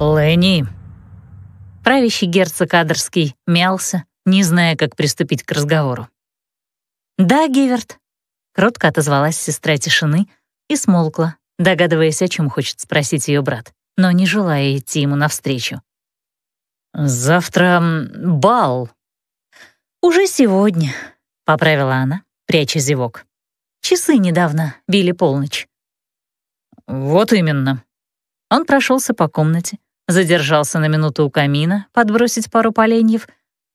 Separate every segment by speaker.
Speaker 1: «Ленни!» Правящий герцог Адерский мялся, не зная, как приступить к разговору. «Да, Гиверт», — кротко отозвалась сестра тишины и смолкла, догадываясь, о чем хочет спросить ее брат, но не желая идти ему навстречу. «Завтра бал». «Уже сегодня», — поправила она, пряча зевок. «Часы недавно били полночь». «Вот именно». Он прошелся по комнате, задержался на минуту у камина подбросить пару поленьев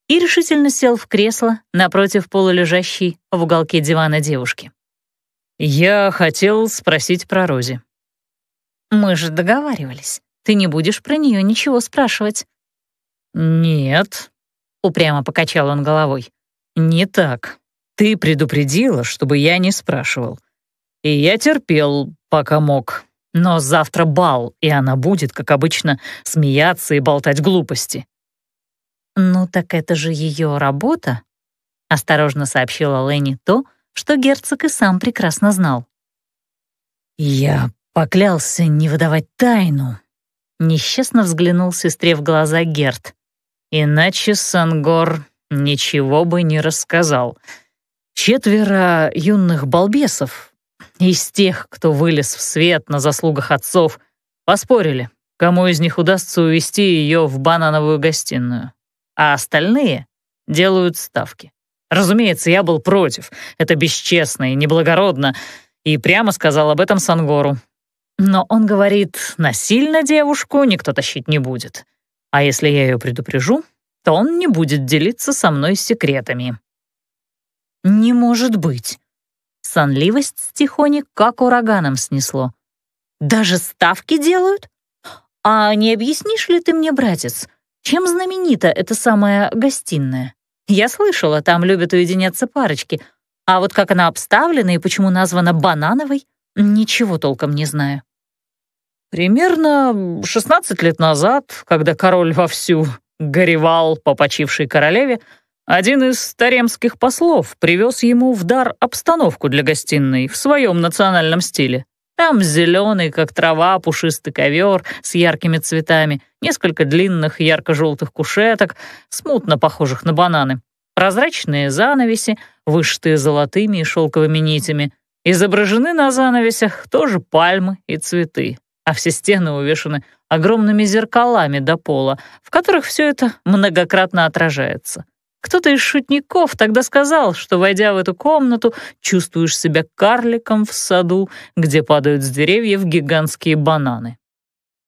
Speaker 1: и решительно сел в кресло напротив полулежащей в уголке дивана девушки. «Я хотел спросить про Рози». «Мы же договаривались. Ты не будешь про нее ничего спрашивать». «Нет», — упрямо покачал он головой. «Не так. Ты предупредила, чтобы я не спрашивал. И я терпел, пока мог. Но завтра бал, и она будет, как обычно, смеяться и болтать глупости. «Ну так это же ее работа», — осторожно сообщила Ленни то, что герцог и сам прекрасно знал. «Я поклялся не выдавать тайну», — несчастно взглянул сестре в глаза Герт. «Иначе Сангор ничего бы не рассказал. Четверо юных балбесов, из тех, кто вылез в свет на заслугах отцов, поспорили, кому из них удастся увести ее в банановую гостиную. А остальные делают ставки. Разумеется, я был против. Это бесчестно и неблагородно. И прямо сказал об этом Сангору. Но он говорит, насильно девушку никто тащить не будет. А если я ее предупрежу, то он не будет делиться со мной секретами. «Не может быть!» Сонливость Стихони как ураганом снесло. «Даже ставки делают? А не объяснишь ли ты мне, братец, чем знаменита эта самая гостиная? Я слышала, там любят уединяться парочки, а вот как она обставлена и почему названа «банановой», ничего толком не знаю». Примерно 16 лет назад, когда король вовсю горевал по почившей королеве, один из старемских послов привез ему в дар обстановку для гостиной в своем национальном стиле. Там зеленый, как трава, пушистый ковер с яркими цветами, несколько длинных ярко-желтых кушеток, смутно похожих на бананы, прозрачные занавеси, вышитые золотыми и шелковыми нитями. Изображены на занавесях тоже пальмы и цветы, а все стены увешаны огромными зеркалами до пола, в которых все это многократно отражается. Кто-то из шутников тогда сказал, что, войдя в эту комнату, чувствуешь себя карликом в саду, где падают с деревьев гигантские бананы.